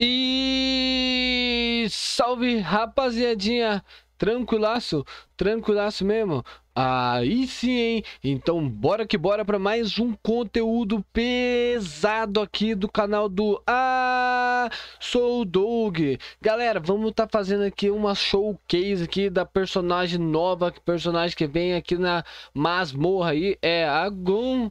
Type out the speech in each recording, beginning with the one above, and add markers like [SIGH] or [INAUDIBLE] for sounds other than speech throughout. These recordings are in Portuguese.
E salve rapaziadinha, tranquilaço, tranquilaço mesmo. Aí sim, hein? Então bora que bora para mais um conteúdo pesado aqui do canal do Ah, Sou Doug. Galera, vamos estar tá fazendo aqui uma showcase aqui da personagem nova, personagem que vem aqui na masmorra aí, é a Gun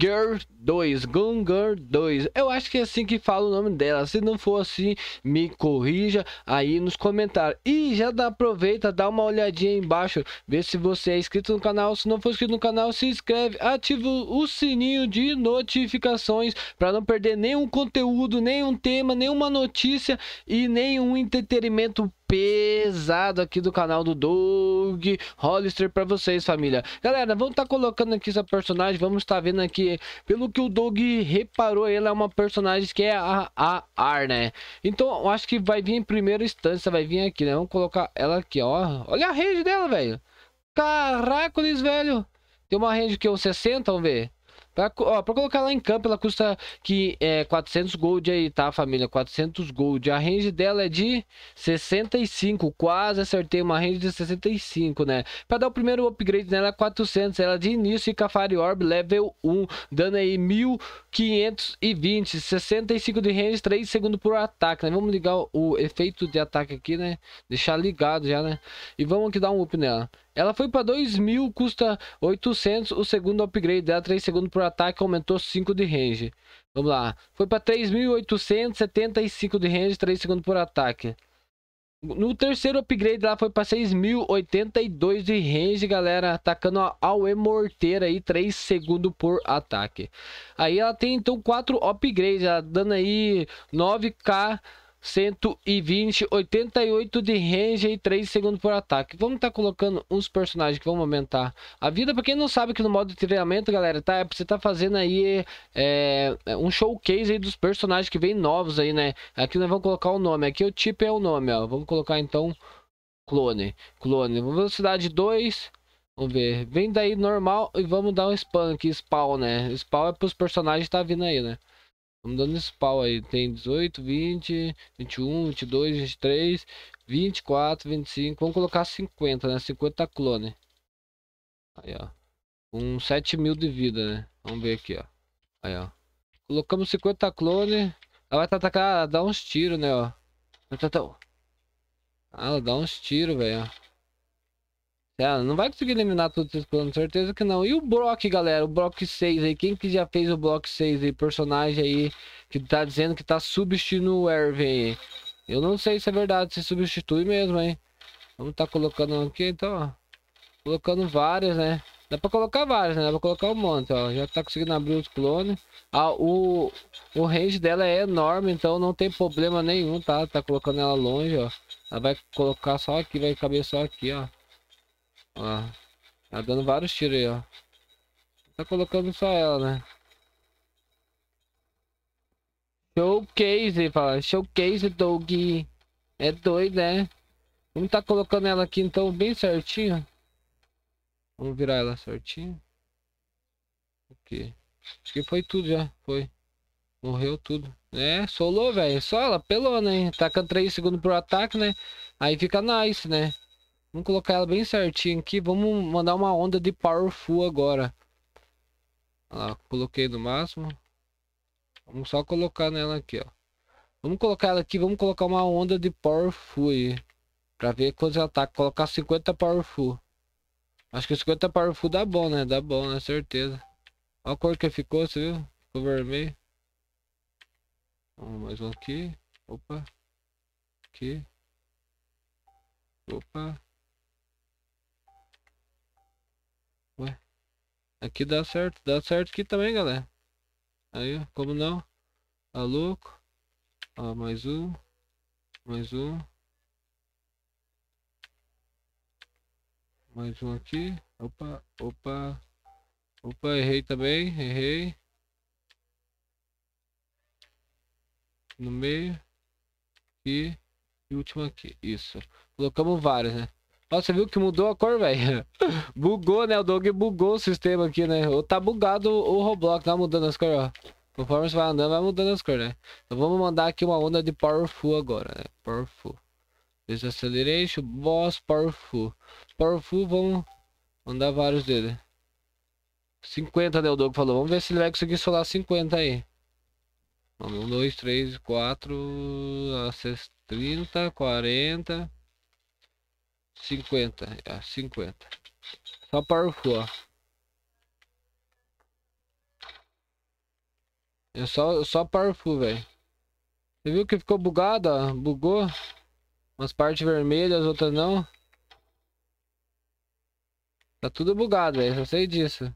Girl 2, Gun Girl 2. Eu acho que é assim que fala o nome dela. Se não for assim, me corrija aí nos comentários. E já dá, aproveita, dá uma olhadinha aí embaixo, vê se você é inscrito no canal. Se não for inscrito no canal, se inscreve, ativa o sininho de notificações para não perder nenhum conteúdo, nenhum tema, nenhuma notícia e nenhum entretenimento pesado aqui do canal do Doug Hollister pra vocês, família. Galera, vamos estar tá colocando aqui essa personagem, vamos estar tá vendo aqui, pelo que o Doug reparou, ela é uma personagem que é a, a Ar, né? Então, eu acho que vai vir em primeira instância, vai vir aqui, né? Vamos colocar ela aqui, ó. Olha a rede dela, velho. Caracoles, velho. Tem uma range que é um 60, vamos ver. Pra, ó, pra colocar lá em campo, ela custa que, é, 400 gold aí, tá, família? 400 gold. A range dela é de 65. Quase acertei uma range de 65, né? Pra dar o primeiro upgrade nela, 400. É ela de início e Cafari Orb level 1. Dando aí 1520. 65 de range, 3 segundos por ataque, né? Vamos ligar o, o efeito de ataque aqui, né? Deixar ligado já, né? E vamos aqui dar um up nela. Ela foi para 2000, custa 800. O segundo upgrade dela, 3 segundos por ataque, aumentou 5 de range. Vamos lá. Foi para 3.875 de range, 3 segundos por ataque. No terceiro upgrade lá foi para 6.082 de range, galera. Atacando a Aue Morteira aí, 3 segundos por ataque. Aí ela tem então 4 upgrades, ela dando aí 9k 120, 88 de range e 3 segundos por ataque. Vamos estar tá colocando uns personagens que vão aumentar a vida. Pra quem não sabe que no modo de treinamento, galera, tá? É pra você tá fazendo aí é, é, um showcase aí dos personagens que vem novos aí, né? Aqui nós vamos colocar o nome. Aqui o tipo é o nome, ó. Vamos colocar então clone. Clone. Velocidade 2. Vamos ver. Vem daí normal e vamos dar um spam aqui. Spawn, né? Spawn é pros personagens que tá vindo aí, né? Vamos dando esse pau aí. Tem 18, 20, 21, 22, 23, 24, 25. Vamos colocar 50, né? 50 clone. Aí, ó. Com 7 mil de vida, né? Vamos ver aqui, ó. Aí, ó. Colocamos 50 clone. Ela vai atacar, dá uns tiros, né, ó. Ela dá uns tiros, né, tá, tá, tá. velho, ó. Ela é, não vai conseguir eliminar todos esses clones, certeza que não. E o Brock, galera, o Brock 6 aí. Quem que já fez o Brock 6 aí? Personagem aí que tá dizendo que tá substituindo o Erwin Eu não sei se é verdade, se substitui mesmo, hein. Vamos tá colocando aqui, então, ó. Colocando várias, né. Dá pra colocar várias, né. Dá pra colocar um monte, ó. Já tá conseguindo abrir os clones. Ah, o, o range dela é enorme, então não tem problema nenhum, tá. Tá colocando ela longe, ó. Ela vai colocar só aqui, vai caber só aqui, ó. Ó. Tá dando vários tiros aí, ó. Tá colocando só ela, né? Showcase, fala. Showcase, Dog. É doido, né? Vamos tá colocando ela aqui, então, bem certinho. Vamos virar ela certinho. Ok. Acho que foi tudo já. Foi. Morreu tudo. É, solou, velho. Só ela pelou, né? Taca tá 3 segundos pro ataque, né? Aí fica nice, né? Vamos colocar ela bem certinho aqui. Vamos mandar uma onda de Powerful agora. Olha lá, coloquei no máximo. Vamos só colocar nela aqui, ó. Vamos colocar ela aqui, vamos colocar uma onda de Powerful aí. Pra ver quantos ataques. Colocar 50 Powerful. Acho que 50 full dá bom, né? Dá bom, né? Certeza. Olha a cor que ficou, você viu? Ficou vermelho. Vamos mais um aqui. Opa. Aqui. Opa. Aqui dá certo, dá certo aqui também, galera. Aí, como não? Tá louco? Ó, mais um. Mais um. Mais um aqui. Opa, opa. Opa, errei também, errei. No meio. E, e último aqui. Isso. Colocamos várias, né? Ó, você viu que mudou a cor, velho? [LAUGHS] Bugou, né? O Dog bugou o sistema aqui, né? Ou tá bugado o Roblox, tá mudando as cores, ó. Conforme você vai andando, vai mudando as cores, né? Então vamos mandar aqui uma onda de Powerful agora, né? Powerful. Desaceleration, Boss, Powerful. Powerful, vamos mandar vários dele. 50, né? O Doug falou. Vamos ver se ele vai conseguir solar 50 aí. Vamos, 1, 2, 3, 4, 30, 40... 50, a 50. Só parkour. É só, só parkour, velho. Você viu que ficou bugada? Bugou? Umas partes vermelhas, outras não. Tá tudo bugado, velho. Só sei disso.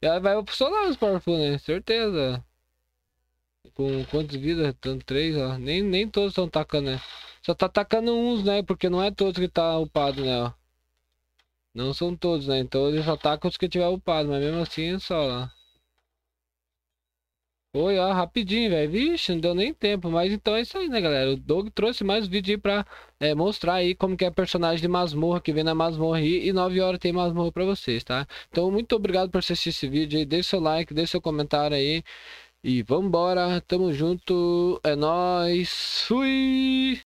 ela [LAUGHS] vai opcionar os parafusos né? Certeza. Com quantas vidas? Tanto três, ó. Nem, nem todos estão tacando, né? Só tá atacando uns, né? Porque não é todos que tá upado, né? Ó. Não são todos, né? Então ele só os que tiver upado, mas mesmo assim é só lá. Oi, ó, rapidinho, velho. Vixe, não deu nem tempo. Mas então é isso aí, né, galera? O Doug trouxe mais vídeo aí pra é, mostrar aí como que é personagem de masmorra que vem na masmorra aí. E 9 horas tem masmorra pra vocês, tá? Então, muito obrigado por assistir esse vídeo aí. Deixe seu like, deixe seu comentário aí. E vambora. Tamo junto. É nóis. Fui!